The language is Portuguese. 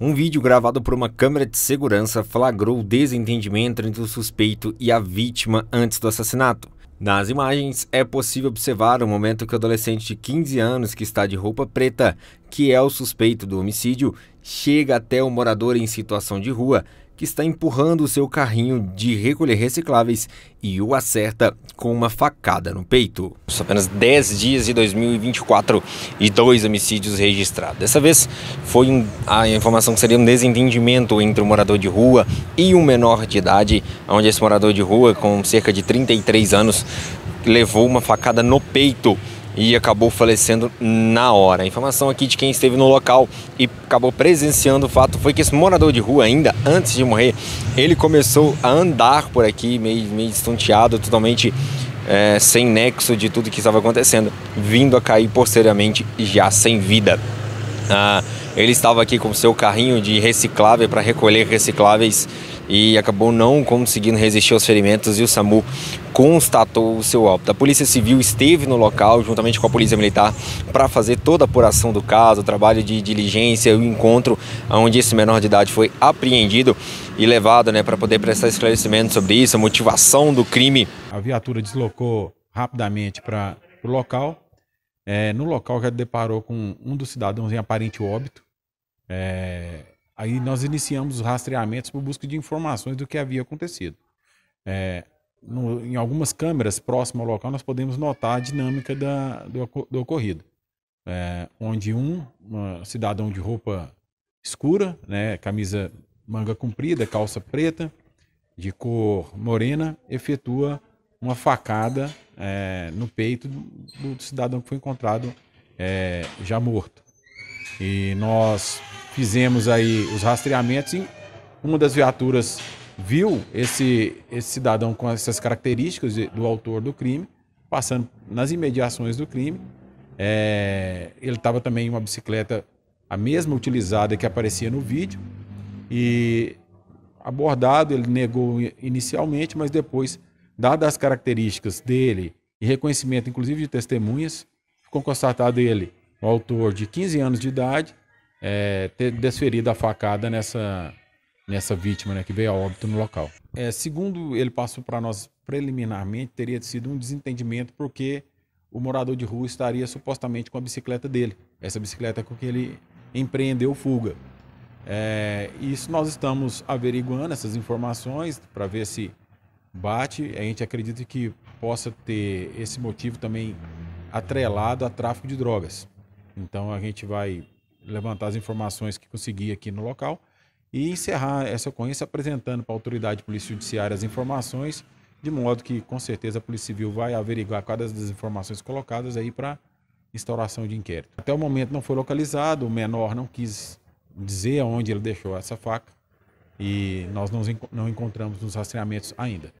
Um vídeo gravado por uma câmera de segurança flagrou o desentendimento entre o suspeito e a vítima antes do assassinato. Nas imagens, é possível observar o momento que o adolescente de 15 anos, que está de roupa preta, que é o suspeito do homicídio, chega até o morador em situação de rua que está empurrando o seu carrinho de recolher recicláveis e o acerta com uma facada no peito. Apenas 10 dias de 2024 e dois homicídios registrados. Dessa vez foi um, a informação que seria um desentendimento entre um morador de rua e um menor de idade, onde esse morador de rua, com cerca de 33 anos, levou uma facada no peito e acabou falecendo na hora. A informação aqui de quem esteve no local e acabou presenciando o fato foi que esse morador de rua, ainda antes de morrer, ele começou a andar por aqui, meio, meio estonteado, totalmente é, sem nexo de tudo que estava acontecendo, vindo a cair posteriormente já sem vida. Ah, ele estava aqui com seu carrinho de reciclável para recolher recicláveis e acabou não conseguindo resistir aos ferimentos e o SAMU constatou o seu óbito. A Polícia Civil esteve no local juntamente com a Polícia Militar para fazer toda a apuração do caso, o trabalho de diligência, o encontro onde esse menor de idade foi apreendido e levado né, para poder prestar esclarecimento sobre isso, a motivação do crime. A viatura deslocou rapidamente para o local. É, no local já deparou com um dos cidadãos em aparente óbito, é, aí nós iniciamos os rastreamentos por busca de informações do que havia acontecido. É, no, em algumas câmeras próximas ao local, nós podemos notar a dinâmica da, do, do, ocorrido. É, onde um cidadão de roupa escura, né, camisa manga comprida, calça preta, de cor morena, efetua uma facada é, no peito do, do, cidadão que foi encontrado é, já morto. E nós fizemos aí os rastreamentos e uma das viaturas viu esse, esse cidadão com essas características de, do autor do crime, passando nas imediações do crime. É, ele estava também em uma bicicleta, a mesma utilizada que aparecia no vídeo, e abordado, ele negou inicialmente, mas depois, dadas as características dele e reconhecimento, inclusive de testemunhas, ficou constatado ele o autor de 15 anos de idade é, ter desferido a facada nessa, nessa vítima né, que veio a óbito no local. É, segundo ele passou para nós preliminarmente, teria sido um desentendimento porque o morador de rua estaria supostamente com a bicicleta dele, essa bicicleta com que ele empreendeu fuga. É, isso nós estamos averiguando essas informações para ver se bate. A gente acredita que possa ter esse motivo também atrelado a tráfico de drogas. Então a gente vai levantar as informações que conseguir aqui no local e encerrar essa ocorrência apresentando para a autoridade polícia judiciária as informações, de modo que com certeza a Polícia Civil vai averiguar cada das informações colocadas aí para instauração de inquérito. Até o momento não foi localizado, o menor não quis dizer aonde ele deixou essa faca e nós não encontramos nos rastreamentos ainda.